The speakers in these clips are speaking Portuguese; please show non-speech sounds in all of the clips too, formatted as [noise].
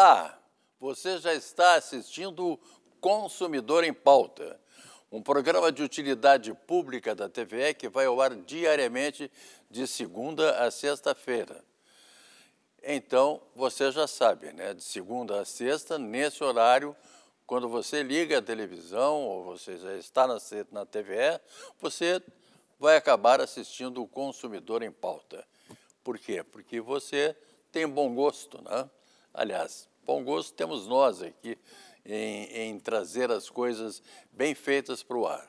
Olá, você já está assistindo Consumidor em Pauta, um programa de utilidade pública da TVE que vai ao ar diariamente de segunda a sexta-feira. Então, você já sabe, né? De segunda a sexta, nesse horário, quando você liga a televisão ou você já está na, na TVE, você vai acabar assistindo o Consumidor em Pauta. Por quê? Porque você tem bom gosto, né? Aliás, bom gosto temos nós aqui em, em trazer as coisas bem feitas para o ar.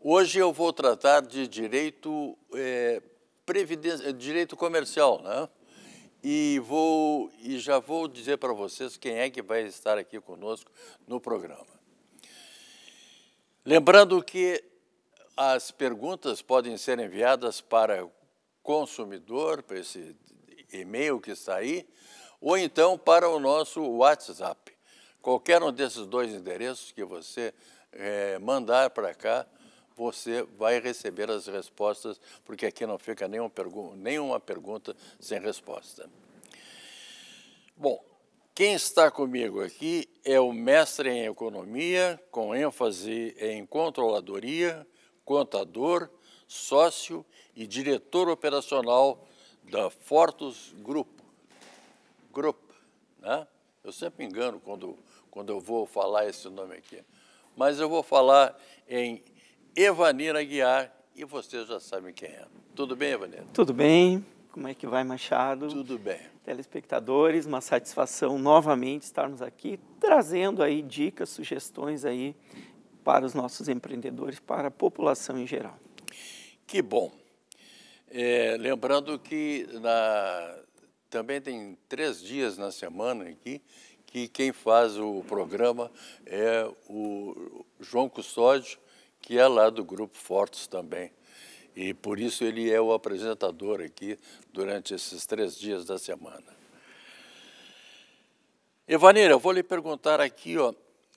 Hoje eu vou tratar de direito, é, eh, previdência, direito comercial, né? E, vou, e já vou dizer para vocês quem é que vai estar aqui conosco no programa. Lembrando que as perguntas podem ser enviadas para consumidor, para esse e-mail que está aí, ou então para o nosso WhatsApp. Qualquer um desses dois endereços que você é, mandar para cá, você vai receber as respostas, porque aqui não fica nenhuma, pergu nenhuma pergunta sem resposta. Bom, quem está comigo aqui é o mestre em economia, com ênfase em controladoria, contador, sócio e diretor operacional da Fortus Grupo. Group. Né? Eu sempre engano quando, quando eu vou falar esse nome aqui. Mas eu vou falar em Evanira Guiar e vocês já sabem quem é. Tudo bem, Evanira? Tudo bem. Como é que vai, Machado? Tudo bem. Telespectadores, uma satisfação novamente estarmos aqui trazendo aí dicas, sugestões aí para os nossos empreendedores, para a população em geral. Que bom. É, lembrando que na, também tem três dias na semana aqui que quem faz o programa é o João Custódio, que é lá do Grupo Fortes também. E por isso ele é o apresentador aqui durante esses três dias da semana. Evaneira, eu vou lhe perguntar aqui, ó,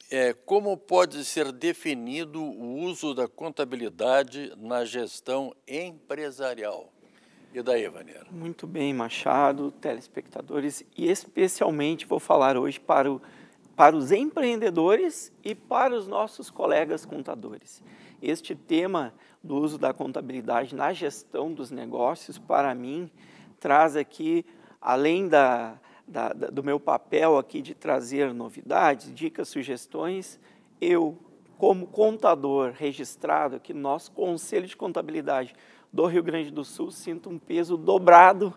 é, como pode ser definido o uso da contabilidade na gestão empresarial? E daí, Vaneira? Muito bem, Machado, telespectadores, e especialmente vou falar hoje para, o, para os empreendedores e para os nossos colegas contadores. Este tema do uso da contabilidade na gestão dos negócios, para mim, traz aqui, além da, da, da do meu papel aqui de trazer novidades, dicas, sugestões, eu, como contador registrado aqui no nosso Conselho de Contabilidade do Rio Grande do Sul, sinto um peso dobrado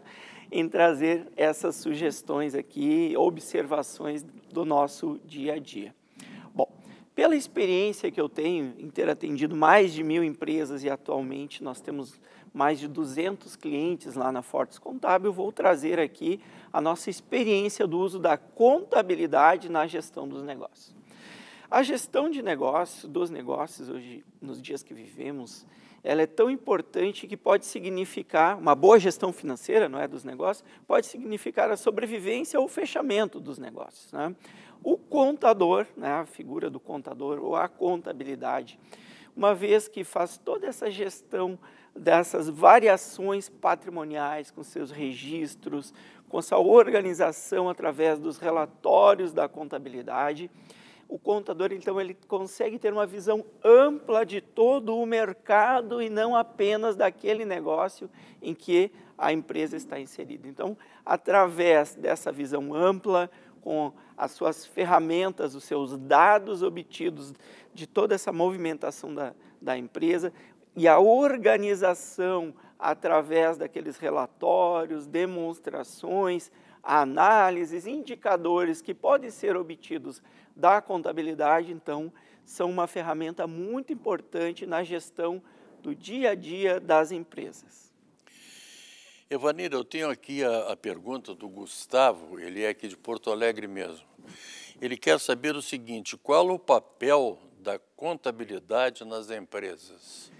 em trazer essas sugestões aqui, observações do nosso dia a dia. Bom, pela experiência que eu tenho em ter atendido mais de mil empresas e atualmente nós temos mais de 200 clientes lá na Fortes Contábil, vou trazer aqui a nossa experiência do uso da contabilidade na gestão dos negócios. A gestão de negócios, dos negócios hoje, nos dias que vivemos, ela é tão importante que pode significar, uma boa gestão financeira, não é, dos negócios, pode significar a sobrevivência ou o fechamento dos negócios. Né? O contador, né, a figura do contador ou a contabilidade, uma vez que faz toda essa gestão dessas variações patrimoniais com seus registros, com sua organização através dos relatórios da contabilidade, o contador, então, ele consegue ter uma visão ampla de todo o mercado e não apenas daquele negócio em que a empresa está inserida. Então, através dessa visão ampla, com as suas ferramentas, os seus dados obtidos de toda essa movimentação da, da empresa e a organização através daqueles relatórios, demonstrações, análises, indicadores que podem ser obtidos da contabilidade, então, são uma ferramenta muito importante na gestão do dia a dia das empresas. Evanira, eu tenho aqui a, a pergunta do Gustavo, ele é aqui de Porto Alegre mesmo. Ele quer saber o seguinte: qual o papel da contabilidade nas empresas?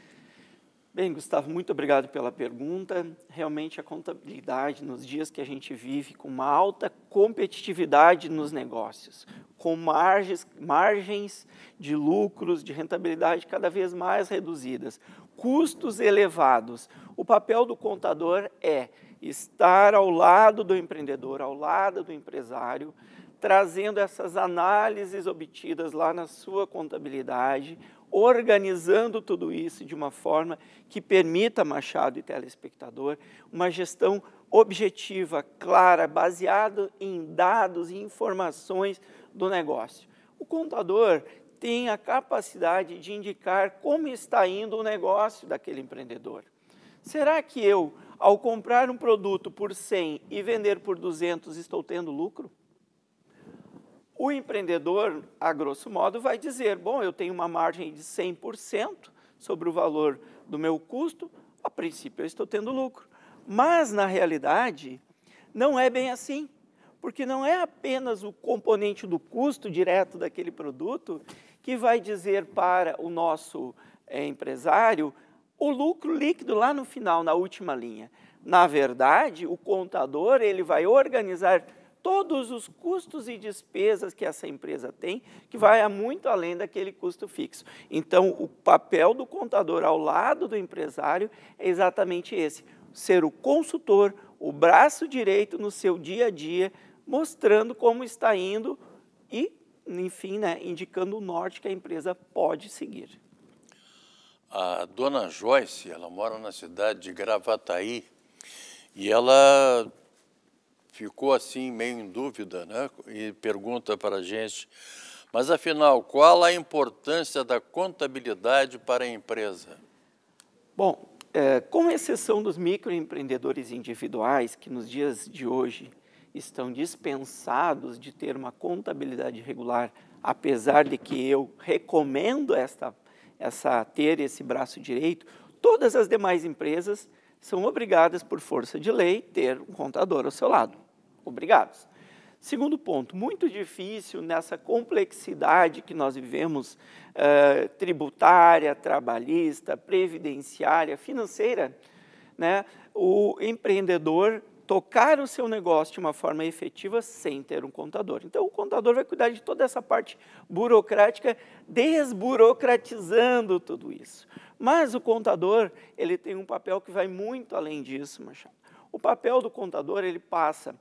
Bem, Gustavo, muito obrigado pela pergunta. Realmente, a contabilidade, nos dias que a gente vive, com uma alta competitividade nos negócios, com margens, margens de lucros, de rentabilidade cada vez mais reduzidas, custos elevados, o papel do contador é estar ao lado do empreendedor, ao lado do empresário, trazendo essas análises obtidas lá na sua contabilidade organizando tudo isso de uma forma que permita Machado e telespectador uma gestão objetiva, clara, baseada em dados e informações do negócio. O contador tem a capacidade de indicar como está indo o negócio daquele empreendedor. Será que eu, ao comprar um produto por 100 e vender por 200, estou tendo lucro? O empreendedor, a grosso modo, vai dizer: bom, eu tenho uma margem de 100% sobre o valor do meu custo, a princípio eu estou tendo lucro. Mas, na realidade, não é bem assim, porque não é apenas o componente do custo direto daquele produto que vai dizer para o nosso é, empresário o lucro líquido lá no final, na última linha. Na verdade, o contador ele vai organizar todos os custos e despesas que essa empresa tem, que vai muito além daquele custo fixo. Então, o papel do contador ao lado do empresário é exatamente esse: ser o consultor, o braço direito no seu dia a dia, mostrando como está indo e, enfim, né, indicando o norte que a empresa pode seguir. A dona Joyce, ela mora na cidade de Gravataí e ela ficou assim meio em dúvida, né? E pergunta para a gente, mas afinal, qual a importância da contabilidade para a empresa? Bom, é, com exceção dos microempreendedores individuais, que nos dias de hoje estão dispensados de ter uma contabilidade regular, apesar de que eu recomendo esta, essa, ter esse braço direito, todas as demais empresas são obrigadas, por força de lei, ter um contador ao seu lado obrigados. Segundo ponto, muito difícil nessa complexidade que nós vivemos, eh, tributária, trabalhista, previdenciária, financeira, né, o empreendedor tocar o seu negócio de uma forma efetiva sem ter um contador. Então, o contador vai cuidar de toda essa parte burocrática, desburocratizando tudo isso. Mas o contador, ele tem um papel que vai muito além disso, Machado. O papel do contador, ele passa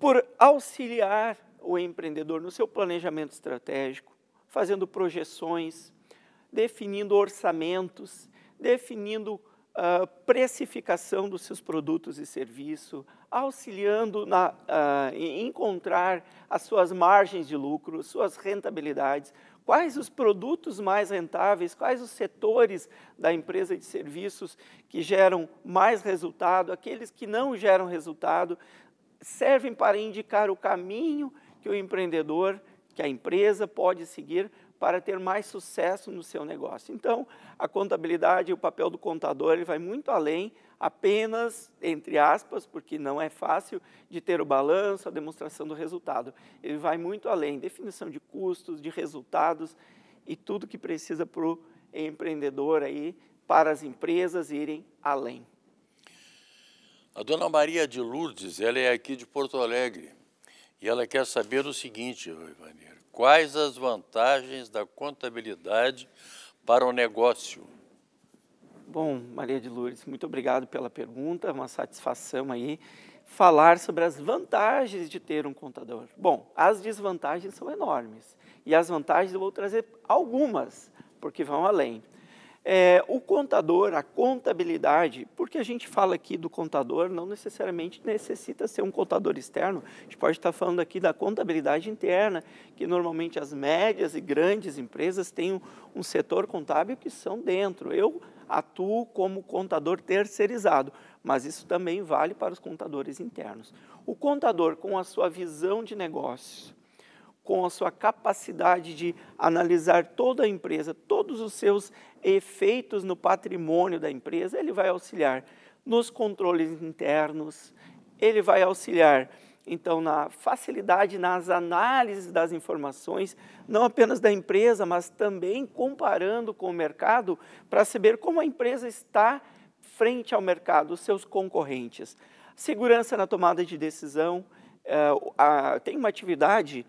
por auxiliar o empreendedor no seu planejamento estratégico, fazendo projeções, definindo orçamentos, definindo uh, precificação dos seus produtos e serviços, auxiliando na, uh, em encontrar as suas margens de lucro, suas rentabilidades, quais os produtos mais rentáveis, quais os setores da empresa de serviços que geram mais resultado, aqueles que não geram resultado, servem para indicar o caminho que o empreendedor, que a empresa pode seguir para ter mais sucesso no seu negócio. Então, a contabilidade e o papel do contador ele vai muito além apenas, entre aspas, porque não é fácil de ter o balanço, a demonstração do resultado. Ele vai muito além, definição de custos, de resultados e tudo que precisa para o empreendedor aí, para as empresas irem além. A dona Maria de Lourdes, ela é aqui de Porto Alegre e ela quer saber o seguinte, Ivanir, quais as vantagens da contabilidade para o negócio? Bom, Maria de Lourdes, muito obrigado pela pergunta, é uma satisfação aí falar sobre as vantagens de ter um contador. Bom, as desvantagens são enormes e as vantagens eu vou trazer algumas, porque vão além. É, o contador, a contabilidade, porque a gente fala aqui do contador, não necessariamente necessita ser um contador externo, a gente pode estar falando aqui da contabilidade interna, que normalmente as médias e grandes empresas têm um, um setor contábil que são dentro. Eu atuo como contador terceirizado, mas isso também vale para os contadores internos. O contador, com a sua visão de negócio, com a sua capacidade de analisar toda a empresa, todos os seus efeitos no patrimônio da empresa, ele vai auxiliar nos controles internos, ele vai auxiliar então na facilidade nas análises das informações, não apenas da empresa, mas também comparando com o mercado para saber como a empresa está frente ao mercado, os seus concorrentes. Segurança na tomada de decisão, eh, tem uma atividade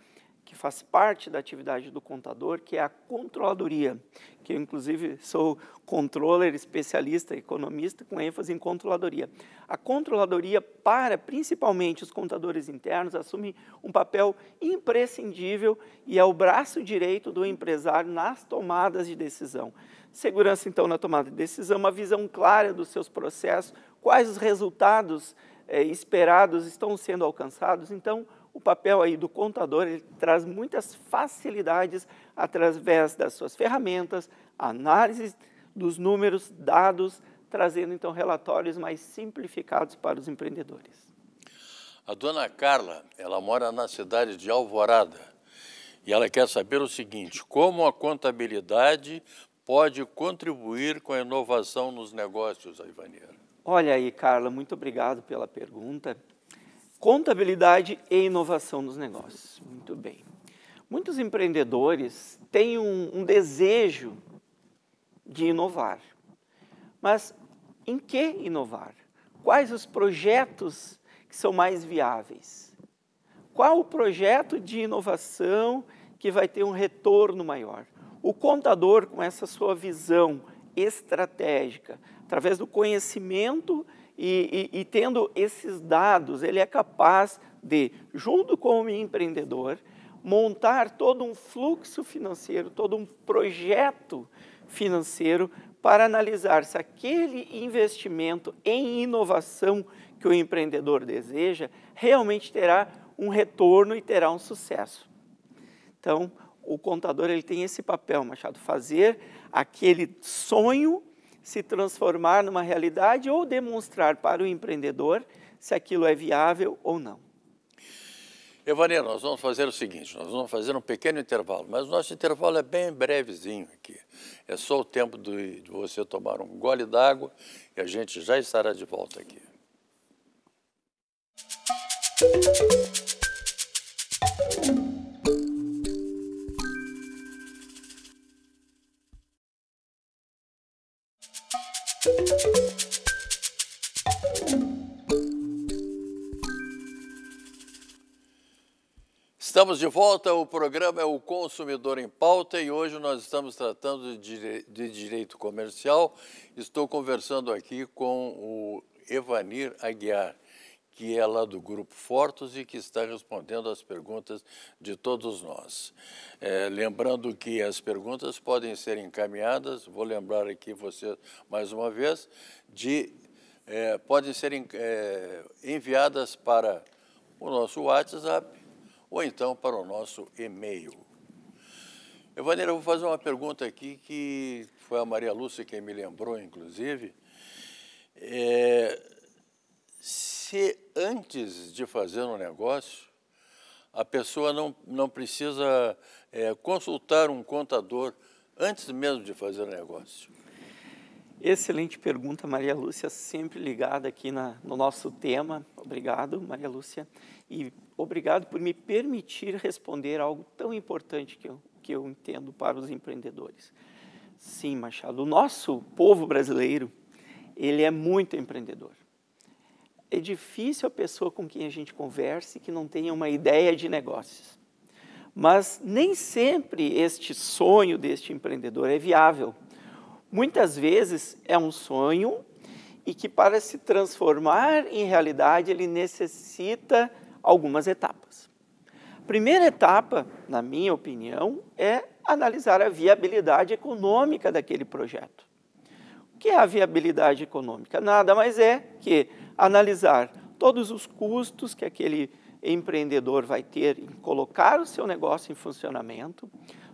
que faz parte da atividade do contador, que é a controladoria, que eu, inclusive, sou controller, especialista, economista, com ênfase em controladoria. A controladoria, para principalmente os contadores internos, assume um papel imprescindível e é o braço direito do empresário nas tomadas de decisão. Segurança, então, na tomada de decisão, uma visão clara dos seus processos, quais os resultados eh, esperados estão sendo alcançados. Então, o papel aí do contador ele traz muitas facilidades através das suas ferramentas, análise dos números, dados, trazendo então relatórios mais simplificados para os empreendedores. A dona Carla, ela mora na cidade de Alvorada e ela quer saber o seguinte: como a contabilidade pode contribuir com a inovação nos negócios, Ivanier? Olha aí, Carla, muito obrigado pela pergunta. Contabilidade e inovação nos negócios. Muito bem. Muitos empreendedores têm um, um desejo de inovar, mas em que inovar? Quais os projetos que são mais viáveis? Qual o projeto de inovação que vai ter um retorno maior? O contador, com essa sua visão estratégica, através do conhecimento e, e, e tendo esses dados, ele é capaz de, junto com o empreendedor, montar todo um fluxo financeiro, todo um projeto financeiro para analisar se aquele investimento em inovação que o empreendedor deseja realmente terá um retorno e terá um sucesso. Então, o contador ele tem esse papel, Machado, fazer aquele sonho se transformar numa realidade ou demonstrar para o empreendedor se aquilo é viável ou não. Evania, nós vamos fazer o seguinte, nós vamos fazer um pequeno intervalo, mas o nosso intervalo é bem brevezinho aqui. É só o tempo de, de você tomar um gole d'água e a gente já estará de volta aqui. Música Estamos de volta, o programa é o Consumidor em Pauta e hoje nós estamos tratando de direito comercial. Estou conversando aqui com o Evanir Aguiar, que é lá do Grupo Fortos e que está respondendo as perguntas de todos nós. É, lembrando que as perguntas podem ser encaminhadas, vou lembrar aqui você mais uma vez, de é, podem ser é, enviadas para o nosso WhatsApp ou então para o nosso e-mail. Evaneira, eu vou fazer uma pergunta aqui que foi a Maria Lúcia quem me lembrou, inclusive. É, se antes de fazer um negócio, a pessoa não, não precisa é, consultar um contador antes mesmo de fazer o negócio. Excelente pergunta, Maria Lúcia, sempre ligada aqui na, no nosso tema. Obrigado, Maria Lúcia. E obrigado por me permitir responder algo tão importante que eu, que eu entendo para os empreendedores. Sim, Machado, o nosso povo brasileiro, ele é muito empreendedor. É difícil a pessoa com quem a gente converse que não tenha uma ideia de negócios. Mas nem sempre este sonho deste empreendedor é viável muitas vezes é um sonho e que para se transformar em realidade ele necessita algumas etapas. A primeira etapa, na minha opinião, é analisar a viabilidade econômica daquele projeto. O que é a viabilidade econômica? Nada mais é que analisar todos os custos que aquele empreendedor vai ter em colocar o seu negócio em funcionamento,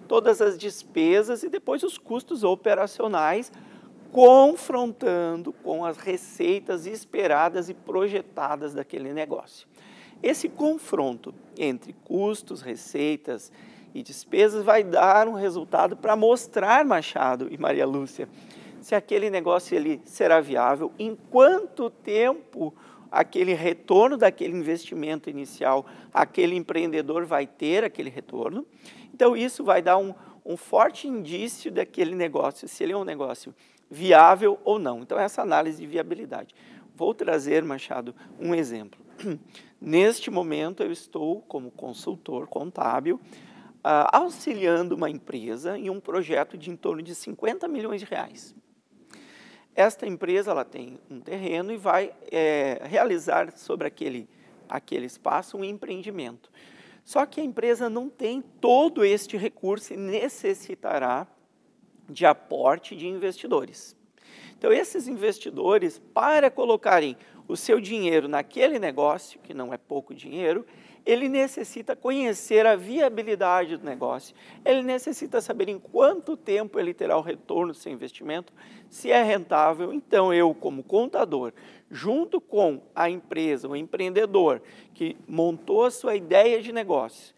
todas as despesas e depois os custos operacionais, confrontando com as receitas esperadas e projetadas daquele negócio. Esse confronto entre custos, receitas e despesas vai dar um resultado para mostrar Machado e Maria Lúcia se aquele negócio ele será viável, em quanto tempo aquele retorno daquele investimento inicial, aquele empreendedor vai ter aquele retorno então, isso vai dar um, um forte indício daquele negócio, se ele é um negócio viável ou não. Então, essa análise de viabilidade. Vou trazer, Machado, um exemplo. [clears throat] Neste momento, eu estou, como consultor contábil, ah, auxiliando uma empresa em um projeto de em torno de 50 milhões de reais. Esta empresa ela tem um terreno e vai é, realizar sobre aquele, aquele espaço um empreendimento. Só que a empresa não tem todo este recurso e necessitará de aporte de investidores. Então, esses investidores, para colocarem o seu dinheiro naquele negócio, que não é pouco dinheiro, ele necessita conhecer a viabilidade do negócio, ele necessita saber em quanto tempo ele terá o retorno do seu investimento, se é rentável. Então, eu, como contador, junto com a empresa, o empreendedor que montou a sua ideia de negócio,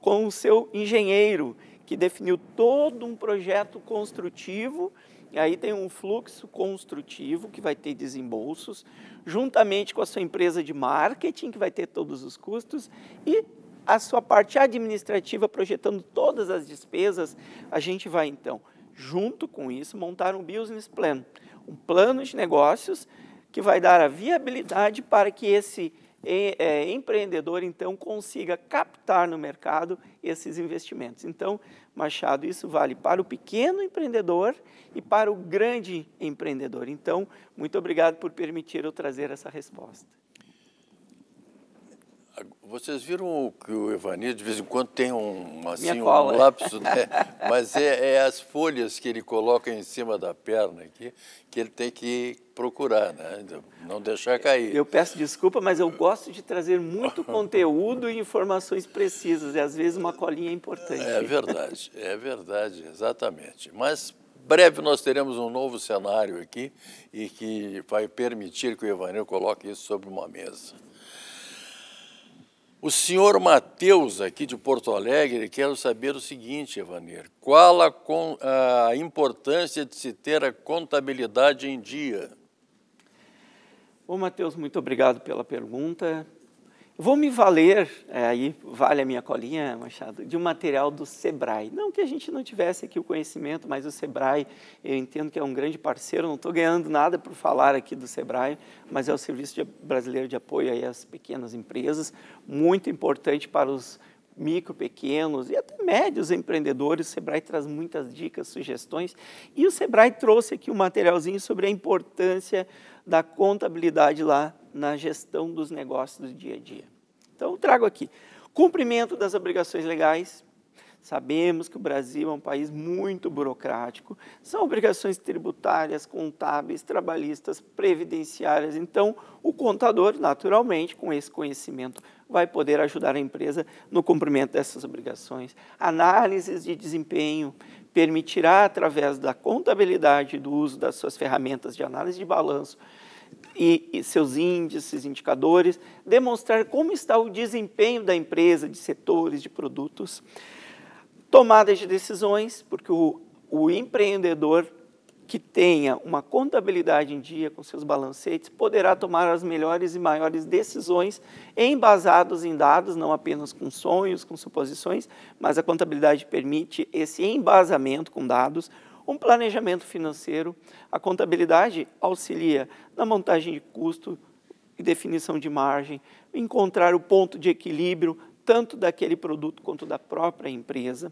com o seu engenheiro que definiu todo um projeto construtivo, e aí tem um fluxo construtivo que vai ter desembolsos, juntamente com a sua empresa de marketing que vai ter todos os custos e a sua parte administrativa projetando todas as despesas, a gente vai então junto com isso montar um business plan, um plano de negócios que vai dar a viabilidade para que esse é, empreendedor, então, consiga captar no mercado esses investimentos. Então, Machado, isso vale para o pequeno empreendedor e para o grande empreendedor. Então, muito obrigado por permitir eu trazer essa resposta. Vocês viram que o Evanildo, de vez em quando, tem um, assim, um [laughs] lapso, né? Mas é, é, as folhas que ele coloca em cima da perna aqui, que ele tem que procurar, né? Não deixar cair. Eu peço desculpa, mas eu gosto de trazer muito [laughs] conteúdo e informações precisas, e às vezes uma colinha é importante. É verdade, é verdade, exatamente. Mas breve nós teremos um novo cenário aqui e que vai permitir que o Evanil coloque isso sobre uma mesa. O senhor Mateus, aqui de Porto Alegre, quer saber o seguinte, Evaner: qual a, a importância de se ter a contabilidade em dia? Ô, Matheus, muito obrigado pela pergunta. Vou me valer, é, aí vale a minha colinha, Machado, de um material do SEBRAE. Não que a gente não tivesse aqui o conhecimento, mas o SEBRAE, eu entendo que é um grande parceiro, não estou ganhando nada por falar aqui do SEBRAE, mas é o Serviço de, Brasileiro de Apoio às Pequenas Empresas, muito importante para os micro, pequenos e até médios empreendedores. O Sebrae traz muitas dicas, sugestões. E o Sebrae trouxe aqui um materialzinho sobre a importância da contabilidade lá na gestão dos negócios do dia a dia. Então, trago aqui. Cumprimento das obrigações legais. Sabemos que o Brasil é um país muito burocrático. São obrigações tributárias, contábeis, trabalhistas, previdenciárias. Então, o contador, naturalmente, com esse conhecimento vai poder ajudar a empresa no cumprimento dessas obrigações. Análises de desempenho permitirá, através da contabilidade do uso das suas ferramentas de análise de balanço e, e seus índices, indicadores, demonstrar como está o desempenho da empresa, de setores, de produtos. Tomadas de decisões, porque o, o empreendedor que tenha uma contabilidade em dia com seus balancetes poderá tomar as melhores e maiores decisões embasados em dados, não apenas com sonhos, com suposições, mas a contabilidade permite esse embasamento com dados, um planejamento financeiro. A contabilidade auxilia na montagem de custo e definição de margem, encontrar o ponto de equilíbrio tanto daquele produto quanto da própria empresa.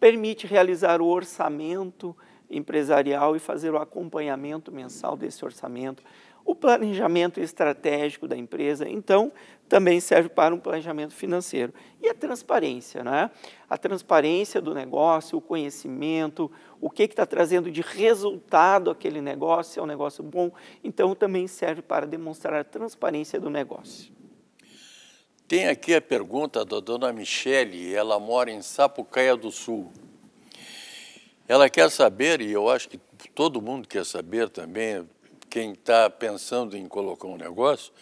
Permite realizar o orçamento, empresarial e fazer o acompanhamento mensal desse orçamento, o planejamento estratégico da empresa, então também serve para um planejamento financeiro. E a transparência, né? A transparência do negócio, o conhecimento, o que está trazendo de resultado aquele negócio, se é um negócio bom, então também serve para demonstrar a transparência do negócio. Tem aqui a pergunta da dona Michele, ela mora em Sapucaia do Sul. Ela quer saber, e eu acho que todo mundo quer saber também, quem está pensando em colocar um negócio,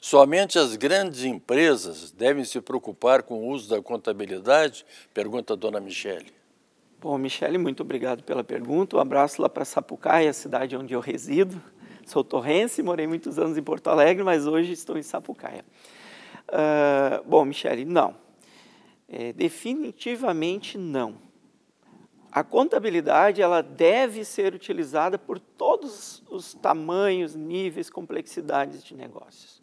somente as grandes empresas devem se preocupar com o uso da contabilidade? Pergunta a dona Michele. Bom, Michele, muito obrigado pela pergunta. Um abraço lá para Sapucaia, a cidade onde eu resido. Sou torrense, morei muitos anos em Porto Alegre, mas hoje estou em Sapucaia. Uh, bom, Michele, não. É, definitivamente não a contabilidade ela deve ser utilizada por todos os tamanhos, níveis, complexidades de negócios.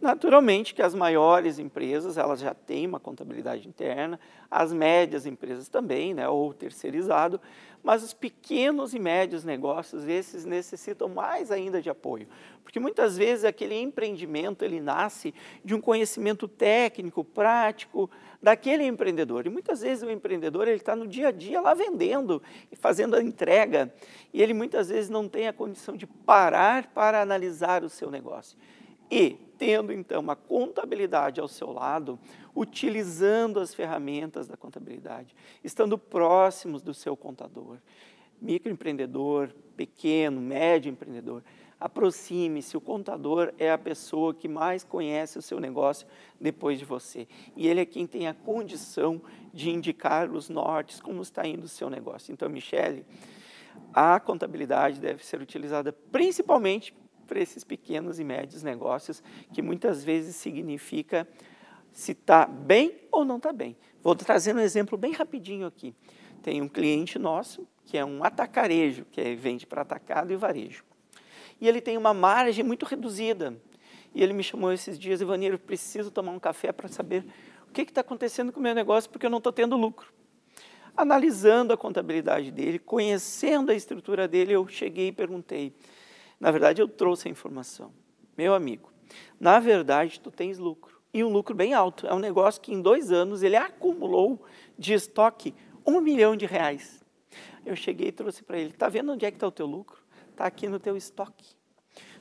Naturalmente que as maiores empresas elas já têm uma contabilidade interna, as médias empresas também, né, ou terceirizado, mas os pequenos e médios negócios, esses necessitam mais ainda de apoio, porque muitas vezes aquele empreendimento ele nasce de um conhecimento técnico, prático daquele empreendedor. E muitas vezes o empreendedor ele está no dia a dia lá vendendo e fazendo a entrega, e ele muitas vezes não tem a condição de parar para analisar o seu negócio. E tendo então a contabilidade ao seu lado, utilizando as ferramentas da contabilidade, estando próximos do seu contador, microempreendedor, pequeno, médio empreendedor, aproxime-se. O contador é a pessoa que mais conhece o seu negócio depois de você. E ele é quem tem a condição de indicar os nortes, como está indo o seu negócio. Então, Michele, a contabilidade deve ser utilizada principalmente para esses pequenos e médios negócios, que muitas vezes significa se está bem ou não está bem. Vou trazer um exemplo bem rapidinho aqui. Tem um cliente nosso, que é um atacarejo, que é, vende para atacado e varejo. E ele tem uma margem muito reduzida. E ele me chamou esses dias, Ivanir, preciso tomar um café para saber o que está acontecendo com o meu negócio, porque eu não estou tendo lucro. Analisando a contabilidade dele, conhecendo a estrutura dele, eu cheguei e perguntei, na verdade, eu trouxe a informação. Meu amigo, na verdade, tu tens lucro. E um lucro bem alto. É um negócio que em dois anos ele acumulou de estoque um milhão de reais. Eu cheguei e trouxe para ele. Está vendo onde é que está o teu lucro? Está aqui no teu estoque.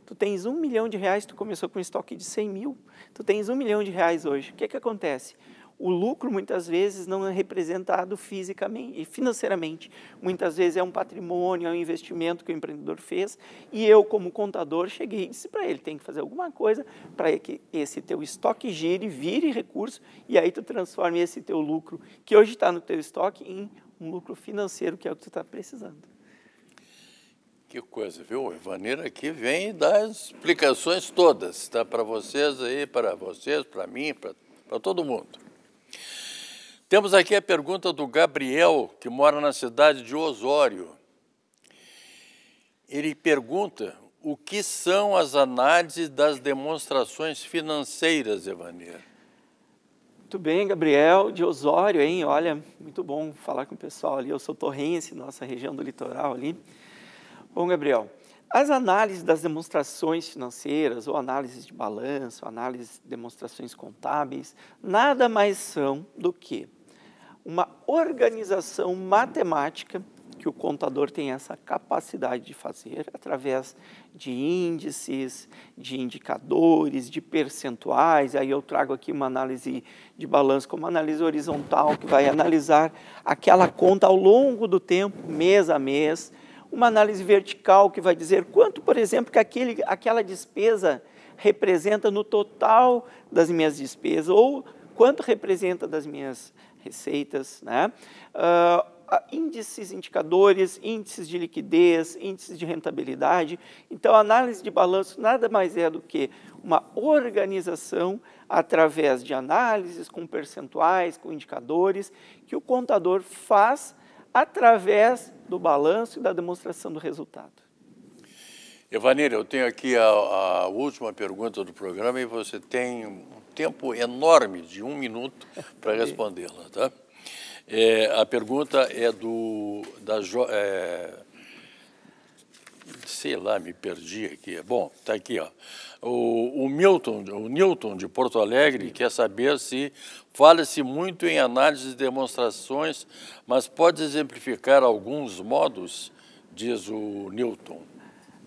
Tu tens um milhão de reais, tu começou com um estoque de 100 mil. Tu tens um milhão de reais hoje. O que, que acontece? o lucro muitas vezes não é representado fisicamente e financeiramente. Muitas vezes é um patrimônio, é um investimento que o empreendedor fez. E eu, como contador, cheguei e disse para ele: tem que fazer alguma coisa para que esse teu estoque gire, vire recurso, e aí tu transforme esse teu lucro, que hoje está no teu estoque, em um lucro financeiro, que é o que tu está precisando. Que coisa, viu? O Ivaneiro aqui vem e dá as explicações todas, tá? Para vocês aí, para vocês, para mim, para todo mundo. Temos aqui a pergunta do Gabriel, que mora na cidade de Osório. Ele pergunta o que são as análises das demonstrações financeiras, Evanir. Muito bem, Gabriel, de Osório, hein? Olha, muito bom falar com o pessoal ali. Eu sou torrense, nossa região do litoral ali. Bom, Gabriel, as análises das demonstrações financeiras, ou análises de balanço, análises de demonstrações contábeis, nada mais são do que uma organização matemática que o contador tem essa capacidade de fazer através de índices, de indicadores, de percentuais. Aí eu trago aqui uma análise de balanço como análise horizontal, que vai analisar aquela conta ao longo do tempo, mês a mês, uma análise vertical que vai dizer quanto, por exemplo, que aquele, aquela despesa representa no total das minhas despesas, ou quanto representa das minhas receitas. Né? Uh, índices, indicadores, índices de liquidez, índices de rentabilidade. Então, a análise de balanço nada mais é do que uma organização através de análises com percentuais, com indicadores, que o contador faz através do balanço e da demonstração do resultado. Evanir, eu tenho aqui a, a, última pergunta do programa e você tem um tempo enorme de um minuto para respondê-la, tá? É, a pergunta é do da jo, é, sei lá, me perdi aqui. Bom, está aqui, ó. O, o, Milton, o Newton de Porto Alegre quer saber se fala-se muito em análise de demonstrações, mas pode exemplificar alguns modos, diz o Newton.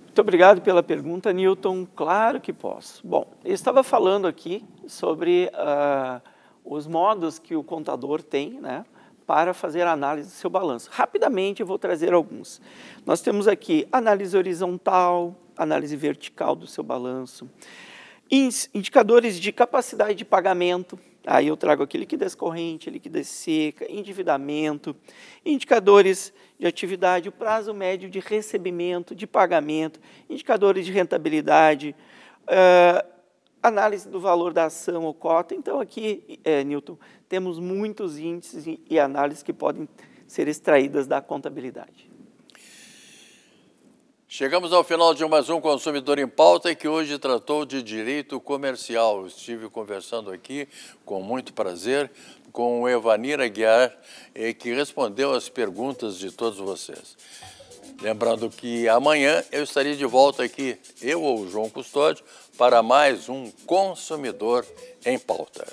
Muito obrigado pela pergunta, Newton. Claro que posso. Bom, eu estava falando aqui sobre uh, os modos que o contador tem, né? para fazer a análise do seu balanço. Rapidamente eu vou trazer alguns. Nós temos aqui análise horizontal, análise vertical do seu balanço, indicadores de capacidade de pagamento, Aí eu trago aqui liquidez corrente, liquidez seca, endividamento, indicadores de atividade, o prazo médio de recebimento, de pagamento, indicadores de rentabilidade, Análise do valor da ação ou cota. Então, aqui, é, Newton, temos muitos índices e análises que podem ser extraídas da contabilidade. Chegamos ao final de mais um Consumidor em Pauta, que hoje tratou de direito comercial. Estive conversando aqui, com muito prazer, com o Evanir Aguiar, eh, que respondeu as perguntas de todos vocês. Lembrando que amanhã eu estarei de volta aqui, eu ou o João Custódio, para mais um Consumidor em Pauta.